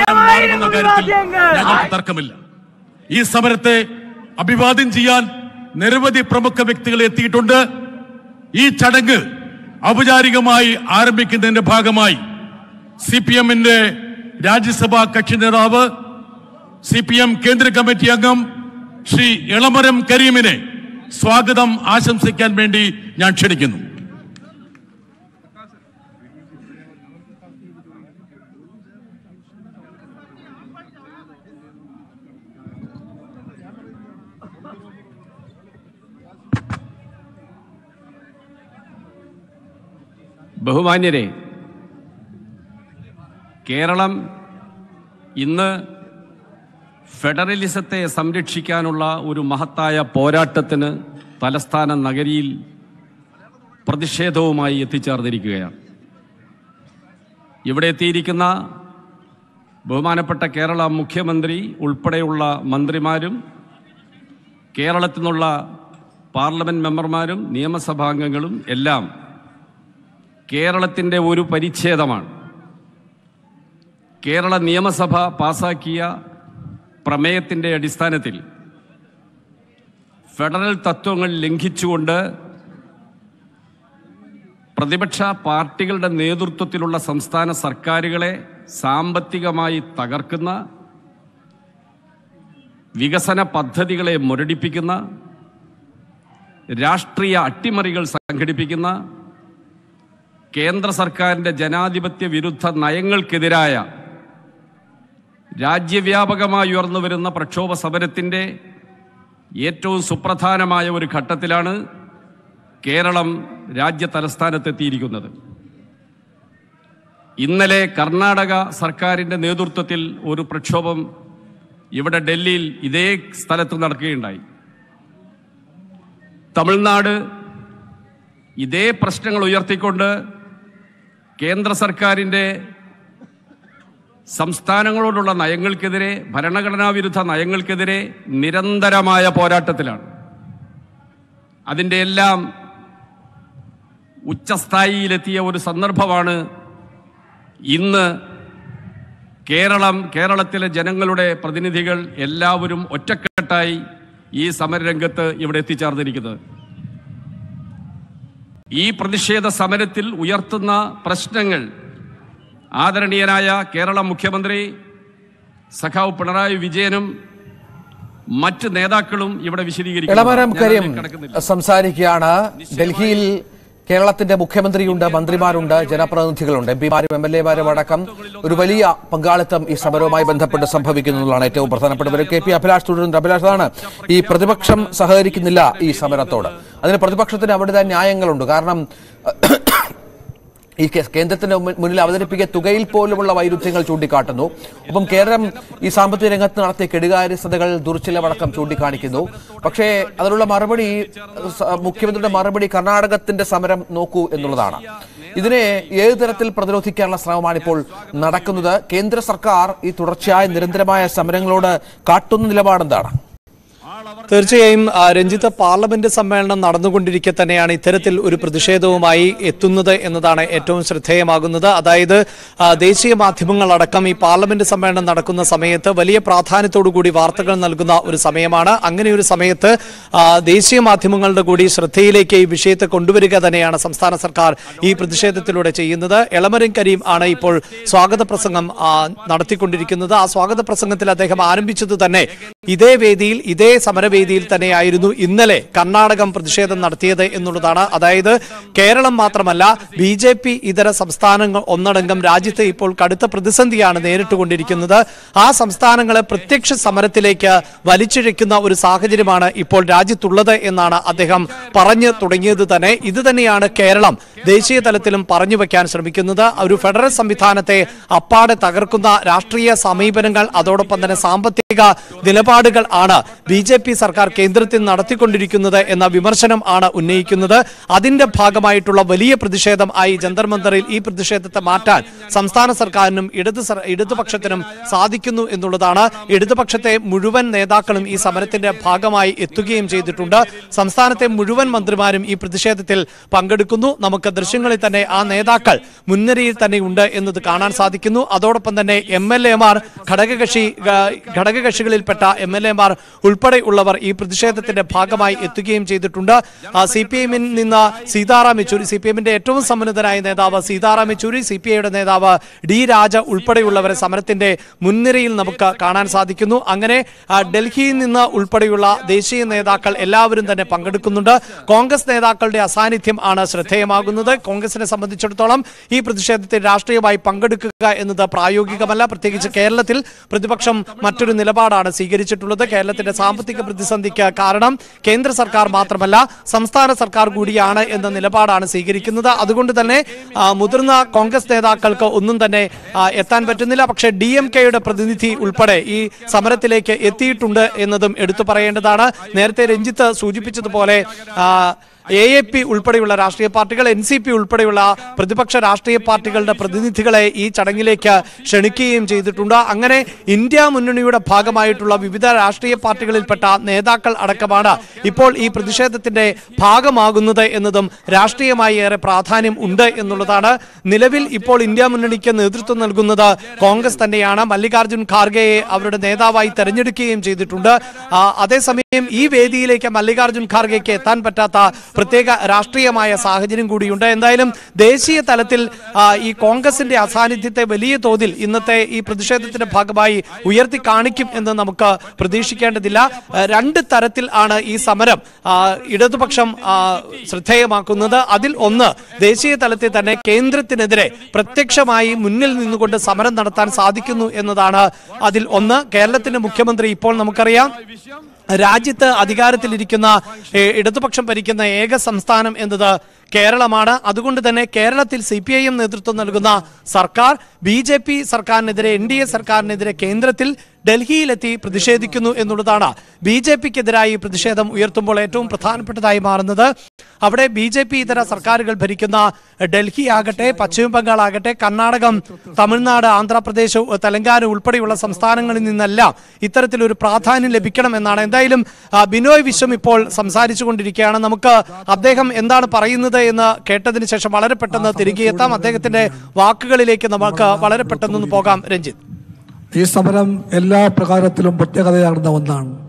ഞങ്ങൾക്ക് തർക്കമില്ല ഈ സമരത്തെ അഭിവാദ്യം ചെയ്യാൻ നിരവധി പ്രമുഖ വ്യക്തികൾ എത്തിയിട്ടുണ്ട് ഈ ചടങ്ങ് ഔപചാരികമായി ആരംഭിക്കുന്നതിന്റെ ഭാഗമായി സി പി എമ്മിന്റെ രാജ്യസഭാ കക്ഷി നേതാവ് സി പി എം കേന്ദ്ര കമ്മിറ്റി അംഗം ശ്രീ എളമരം കരീമിനെ സ്വാഗതം ആശംസിക്കാൻ വേണ്ടി ഞാൻ ക്ഷണിക്കുന്നു ബഹുമാന്യരെ കേരളം ഇന്ന് ഫെഡറലിസത്തെ സംരക്ഷിക്കാനുള്ള ഒരു മഹത്തായ പോരാട്ടത്തിന് തലസ്ഥാന നഗരിയിൽ പ്രതിഷേധവുമായി എത്തിച്ചേർന്നിരിക്കുകയാണ് ഇവിടെ എത്തിയിരിക്കുന്ന ബഹുമാനപ്പെട്ട കേരള മുഖ്യമന്ത്രി ഉൾപ്പെടെയുള്ള മന്ത്രിമാരും കേരളത്തിൽ നിന്നുള്ള പാർലമെൻറ്റ് മെമ്പർമാരും നിയമസഭാംഗങ്ങളും എല്ലാം കേരളത്തിൻ്റെ ഒരു പരിച്ഛേദമാണ് കേരള നിയമസഭ പാസാക്കിയ പ്രമേയത്തിൻ്റെ അടിസ്ഥാനത്തിൽ ഫെഡറൽ തത്വങ്ങൾ ലംഘിച്ചുകൊണ്ട് പ്രതിപക്ഷ പാർട്ടികളുടെ നേതൃത്വത്തിലുള്ള സംസ്ഥാന സർക്കാരുകളെ സാമ്പത്തികമായി തകർക്കുന്ന വികസന പദ്ധതികളെ മുരടിപ്പിക്കുന്ന രാഷ്ട്രീയ അട്ടിമറികൾ സംഘടിപ്പിക്കുന്ന കേന്ദ്ര സർക്കാരിൻ്റെ ജനാധിപത്യ വിരുദ്ധ നയങ്ങൾക്കെതിരായ രാജ്യവ്യാപകമായി ഉയർന്നു വരുന്ന പ്രക്ഷോഭ സമരത്തിൻ്റെ ഏറ്റവും സുപ്രധാനമായ ഒരു ഘട്ടത്തിലാണ് കേരളം രാജ്യ തലസ്ഥാനത്തെത്തിയിരിക്കുന്നത് ഇന്നലെ കർണാടക സർക്കാരിൻ്റെ നേതൃത്വത്തിൽ ഒരു പ്രക്ഷോഭം ഇവിടെ ഡൽഹിയിൽ ഇതേ സ്ഥലത്ത് നടക്കുകയുണ്ടായി തമിഴ്നാട് ഇതേ പ്രശ്നങ്ങൾ ഉയർത്തിക്കൊണ്ട് കേന്ദ്ര സർക്കാരിൻ്റെ സംസ്ഥാനങ്ങളോടുള്ള നയങ്ങൾക്കെതിരെ ഭരണഘടനാ വിരുദ്ധ നയങ്ങൾക്കെതിരെ നിരന്തരമായ പോരാട്ടത്തിലാണ് അതിൻ്റെ എല്ലാം ഉച്ചസ്ഥായിയിലെത്തിയ ഒരു സന്ദർഭമാണ് ഇന്ന് കേരളം കേരളത്തിലെ ജനങ്ങളുടെ പ്രതിനിധികൾ എല്ലാവരും ഒറ്റക്കെട്ടായി ഈ സമരരംഗത്ത് ഇവിടെ എത്തിച്ചേർന്നിരിക്കുന്നത് ഈ പ്രതിഷേധ സമരത്തിൽ ഉയർത്തുന്ന പ്രശ്നങ്ങൾ ആദരണീയനായ കേരള മുഖ്യമന്ത്രി സഖാവ് പിണറായി വിജയനും മറ്റ് നേതാക്കളും ഇവിടെ വിശദീകരിക്കും സംസാരിക്കുകയാണ് ഡൽഹിയിൽ കേരളത്തിന്റെ മുഖ്യമന്ത്രിയുണ്ട് മന്ത്രിമാരുണ്ട് ജനപ്രതിനിധികളുണ്ട് എം പിമാരും എം എൽ എമാരും അടക്കം ഒരു വലിയ പങ്കാളിത്തം ഈ സമരവുമായി ബന്ധപ്പെട്ട് സംഭവിക്കുന്നതാണ് ഏറ്റവും പ്രധാനപ്പെട്ട ഒരു കെ പി അഭിലാഷ് തുടരുന്നുണ്ട് അഭിലാഷ് ഈ പ്രതിപക്ഷം സഹകരിക്കുന്നില്ല ഈ സമരത്തോട് അതിന് പ്രതിപക്ഷത്തിന് അവിടുത്തെ ന്യായങ്ങളുണ്ട് കാരണം ഈ കേന്ദ്രത്തിന്റെ മുന്നിൽ അവതരിപ്പിക്കുക തുകയിൽ പോലുമുള്ള വൈരുദ്ധ്യങ്ങൾ ചൂണ്ടിക്കാട്ടുന്നു ഒപ്പം കേരളം ഈ സാമ്പത്തിക രംഗത്ത് നടത്തിയ കെടുകാര്യസ്ഥതകൾ ദുർച്ചിലവടക്കം ചൂണ്ടിക്കാണിക്കുന്നു പക്ഷേ അതിനുള്ള മറുപടി മുഖ്യമന്ത്രിയുടെ മറുപടി കർണാടകത്തിന്റെ സമരം നോക്കൂ എന്നുള്ളതാണ് ഇതിനെ ഏത് തരത്തിൽ പ്രതിരോധിക്കാനുള്ള ശ്രമമാണ് ഇപ്പോൾ നടക്കുന്നത് കേന്ദ്ര സർക്കാർ ഈ തുടർച്ചയായ നിരന്തരമായ സമരങ്ങളോട് കാട്ടുന്ന നിലപാടെന്താണ് തീർച്ചയായും രഞ്ജിത്ത് പാർലമെന്റ് സമ്മേളനം നടന്നുകൊണ്ടിരിക്കെ തന്നെയാണ് ഇത്തരത്തിൽ ഒരു പ്രതിഷേധവുമായി എത്തുന്നത് എന്നതാണ് ഏറ്റവും ശ്രദ്ധേയമാകുന്നത് അതായത് ദേശീയ മാധ്യമങ്ങളടക്കം ഈ പാർലമെന്റ് സമ്മേളനം നടക്കുന്ന സമയത്ത് വലിയ കൂടി വാർത്തകൾ നൽകുന്ന ഒരു സമയമാണ് അങ്ങനെ ഒരു സമയത്ത് ദേശീയ മാധ്യമങ്ങളുടെ കൂടി ശ്രദ്ധയിലേക്ക് ഈ വിഷയത്തെ കൊണ്ടുവരിക തന്നെയാണ് സംസ്ഥാന സർക്കാർ ഈ പ്രതിഷേധത്തിലൂടെ ചെയ്യുന്നത് എളമരം കരീം ആണ് ഇപ്പോൾ സ്വാഗത പ്രസംഗം നടത്തിക്കൊണ്ടിരിക്കുന്നത് ആ സ്വാഗത പ്രസംഗത്തിൽ അദ്ദേഹം ആരംഭിച്ചത് തന്നെ ഇതേ വേദിയിൽ ഇതേ സമര വേദിയിൽ തന്നെയായിരുന്നു ഇന്നലെ കർണാടകം പ്രതിഷേധം നടത്തിയത് എന്നുള്ളതാണ് അതായത് കേരളം മാത്രമല്ല ബി ജെ പി ഇതര സംസ്ഥാനങ്ങൾ ഒന്നടങ്കം രാജ്യത്ത് ഇപ്പോൾ കടുത്ത പ്രതിസന്ധിയാണ് നേരിട്ടുകൊണ്ടിരിക്കുന്നത് ആ സംസ്ഥാനങ്ങളെ പ്രത്യക്ഷ സമരത്തിലേക്ക് വലിച്ചിഴയ്ക്കുന്ന ഒരു സാഹചര്യമാണ് ഇപ്പോൾ രാജ്യത്തുള്ളത് എന്നാണ് അദ്ദേഹം പറഞ്ഞു തുടങ്ങിയത് തന്നെ ഇത് തന്നെയാണ് കേരളം ദേശീയ തലത്തിലും പറഞ്ഞു വയ്ക്കാൻ ശ്രമിക്കുന്നത് ഒരു ഫെഡറൽ സംവിധാനത്തെ അപ്പാടെ തകർക്കുന്ന രാഷ്ട്രീയ സമീപനങ്ങൾ അതോടൊപ്പം തന്നെ സാമ്പത്തിക നിലപാടുകൾ ആണ് ബി ജെ പി സർക്കാർ കേന്ദ്രത്തിൽ നടത്തിക്കൊണ്ടിരിക്കുന്നത് എന്ന വിമർശനം ആണ് ഉന്നയിക്കുന്നത് അതിന്റെ ഭാഗമായിട്ടുള്ള വലിയ പ്രതിഷേധം ആയി ജന്തർ മന്ദറിൽ ഈ പ്രതിഷേധത്തെ മാറ്റാൻ സംസ്ഥാന സർക്കാരിനും ഇടതു ഇടതുപക്ഷത്തിനും സാധിക്കുന്നു എന്നുള്ളതാണ് ഇടതുപക്ഷത്തെ മുഴുവൻ നേതാക്കളും ഈ സമരത്തിന്റെ ഭാഗമായി എത്തുകയും ചെയ്തിട്ടുണ്ട് സംസ്ഥാനത്തെ മുഴുവൻ മന്ത്രിമാരും ഈ പ്രതിഷേധത്തിൽ പങ്കെടുക്കുന്നു നമുക്ക് ദൃശ്യങ്ങളിൽ തന്നെ ആ നേതാക്കൾ മുൻനിരയിൽ തന്നെ ഉണ്ട് എന്നത് കാണാൻ സാധിക്കുന്നു അതോടൊപ്പം തന്നെ എം എൽ എമാർ ഘടകകക്ഷി ഘടകകക്ഷികളിൽപ്പെട്ട എം എൽ എമാർ ഉൾപ്പെടെയുള്ളവർ ഈ പ്രതിഷേധത്തിന്റെ ഭാഗമായി എത്തുകയും ചെയ്തിട്ടുണ്ട് സി പി എമ്മിൽ നിന്ന് സീതാറാം യെച്ചൂരി സി പി എമ്മിന്റെ ഏറ്റവും സമ്മന്നതനായ നേതാവ് സീതാറാം യെച്ചൂരി സി പി ഐയുടെ നേതാവ് ഡി രാജ ഉൾപ്പെടെയുള്ളവരെ സമരത്തിന്റെ മുൻനിരയിൽ നമുക്ക് കാണാൻ സാധിക്കുന്നു അങ്ങനെ ഡൽഹിയിൽ നിന്ന് ഉൾപ്പെടെയുള്ള ദേശീയ നേതാക്കൾ എല്ലാവരും തന്നെ പങ്കെടുക്കുന്നുണ്ട് കോൺഗ്രസ് നേതാക്കളുടെ അസാന്നിധ്യം ആണ് ശ്രദ്ധേയമാകുന്നത് കോൺഗ്രസിനെ സംബന്ധിച്ചിടത്തോളം ഈ പ്രതിഷേധത്തിൽ രാഷ്ട്രീയമായി പങ്കെടുക്കുക എന്നത് പ്രായോഗികമല്ല പ്രത്യേകിച്ച് കേരളത്തിൽ പ്രതിപക്ഷം മറ്റൊരു നിലപാടാണ് സ്വീകരിച്ചിട്ടുള്ളത് കേരളത്തിന്റെ സാമ്പത്തിക പ്രതിസന്ധിക്ക് കാരണം കേന്ദ്ര സർക്കാർ മാത്രമല്ല സംസ്ഥാന സർക്കാർ കൂടിയാണ് എന്ന നിലപാടാണ് സ്വീകരിക്കുന്നത് അതുകൊണ്ട് തന്നെ മുതിർന്ന കോൺഗ്രസ് നേതാക്കൾക്ക് ഒന്നും തന്നെ എത്താൻ പറ്റുന്നില്ല പക്ഷേ ഡി എം കെയുടെ പ്രതിനിധി ഉൾപ്പെടെ ഈ സമരത്തിലേക്ക് എത്തിയിട്ടുണ്ട് എന്നതും എടുത്തു പറയേണ്ടതാണ് നേരത്തെ രഞ്ജിത്ത് സൂചിപ്പിച്ചതുപോലെ എ എ പി ഉൾപ്പെടെയുള്ള രാഷ്ട്രീയ പാർട്ടികൾ എൻ സി പി ഉൾപ്പെടെയുള്ള പ്രതിപക്ഷ രാഷ്ട്രീയ പാർട്ടികളുടെ പ്രതിനിധികളെ ഈ ചടങ്ങിലേക്ക് ക്ഷണിക്കുകയും ചെയ്തിട്ടുണ്ട് അങ്ങനെ ഇന്ത്യ മുന്നണിയുടെ ഭാഗമായിട്ടുള്ള വിവിധ രാഷ്ട്രീയ പാർട്ടികളിൽപ്പെട്ട നേതാക്കൾ അടക്കമാണ് ഇപ്പോൾ ഈ പ്രതിഷേധത്തിന്റെ ഭാഗമാകുന്നത് എന്നതും രാഷ്ട്രീയമായി ഏറെ പ്രാധാന്യം ഉണ്ട് എന്നുള്ളതാണ് നിലവിൽ ഇപ്പോൾ ഇന്ത്യ മുന്നണിക്ക് നേതൃത്വം നൽകുന്നത് കോൺഗ്രസ് തന്നെയാണ് മല്ലികാർജ്ജുൻ ഖാർഗെയെ അവരുടെ നേതാവായി തെരഞ്ഞെടുക്കുകയും ചെയ്തിട്ടുണ്ട് അതേസമയം ഈ വേദിയിലേക്ക് മല്ലികാർജ്ജുൻ ഖാർഗെക്ക് എത്താൻ പറ്റാത്ത പ്രത്യേക രാഷ്ട്രീയമായ സാഹചര്യം കൂടിയുണ്ട് എന്തായാലും ദേശീയ തലത്തിൽ ഈ കോൺഗ്രസിന്റെ അസാന്നിധ്യത്തെ വലിയ തോതിൽ ഇന്നത്തെ ഈ പ്രതിഷേധത്തിന്റെ ഭാഗമായി ഉയർത്തി കാണിക്കും എന്ന് നമുക്ക് പ്രതീക്ഷിക്കേണ്ടതില്ല രണ്ട് തരത്തിൽ ആണ് ഈ സമരം ഇടതുപക്ഷം ശ്രദ്ധേയമാക്കുന്നത് അതിൽ ഒന്ന് ദേശീയ തലത്തിൽ തന്നെ കേന്ദ്രത്തിനെതിരെ പ്രത്യക്ഷമായി മുന്നിൽ നിന്നുകൊണ്ട് സമരം നടത്താൻ സാധിക്കുന്നു എന്നതാണ് അതിൽ ഒന്ന് കേരളത്തിന്റെ മുഖ്യമന്ത്രി ഇപ്പോൾ നമുക്കറിയാം രാജ്യത്ത് അധികാരത്തിലിരിക്കുന്ന ഇടതുപക്ഷം ഭരിക്കുന്ന ഏക സംസ്ഥാനം എന്നത് കേരളമാണ് അതുകൊണ്ട് തന്നെ കേരളത്തിൽ സി പി ഐ എം നേതൃത്വം നൽകുന്ന സർക്കാർ ബി ജെ പി സർക്കാരിനെതിരെ എൻ ഡി എ സർക്കാരിനെതിരെ കേന്ദ്രത്തിൽ ഡൽഹിയിലെത്തി പ്രതിഷേധിക്കുന്നു എന്നുള്ളതാണ് ബി ജെ പിക്കെതിരായി പ്രതിഷേധം ഉയർത്തുമ്പോൾ ഏറ്റവും പ്രധാനപ്പെട്ടതായി മാറുന്നത് അവിടെ ബി ജെ പി ഇതര സർക്കാരുകൾ ഭരിക്കുന്ന ഡൽഹി ആകട്ടെ പശ്ചിമ ബംഗാൾ ആകട്ടെ കർണാടകം തമിഴ്നാട് ആന്ധ്രാപ്രദേശ് തെലങ്കാന ഉൾപ്പെടെയുള്ള സംസ്ഥാനങ്ങളിൽ നിന്നെല്ലാം ഇത്തരത്തിലൊരു പ്രാധാന്യം ലഭിക്കണം എന്നാണ് എന്തായാലും ബിനോയ് വിശ്വം ഇപ്പോൾ സംസാരിച്ചു കൊണ്ടിരിക്കുകയാണ് നമുക്ക് അദ്ദേഹം എന്താണ് പറയുന്നത് എന്ന് കേട്ടതിന് ശേഷം വളരെ പെട്ടെന്ന് തിരികെ എത്താം അദ്ദേഹത്തിന്റെ വാക്കുകളിലേക്ക് നമുക്ക് വളരെ പെട്ടെന്നൊന്ന് പോകാം രഞ്ജിത്ത് ഈ സമരം എല്ലാ പ്രകാരത്തിലും പ്രത്യേകതയാർന്ന ഒന്നാണ്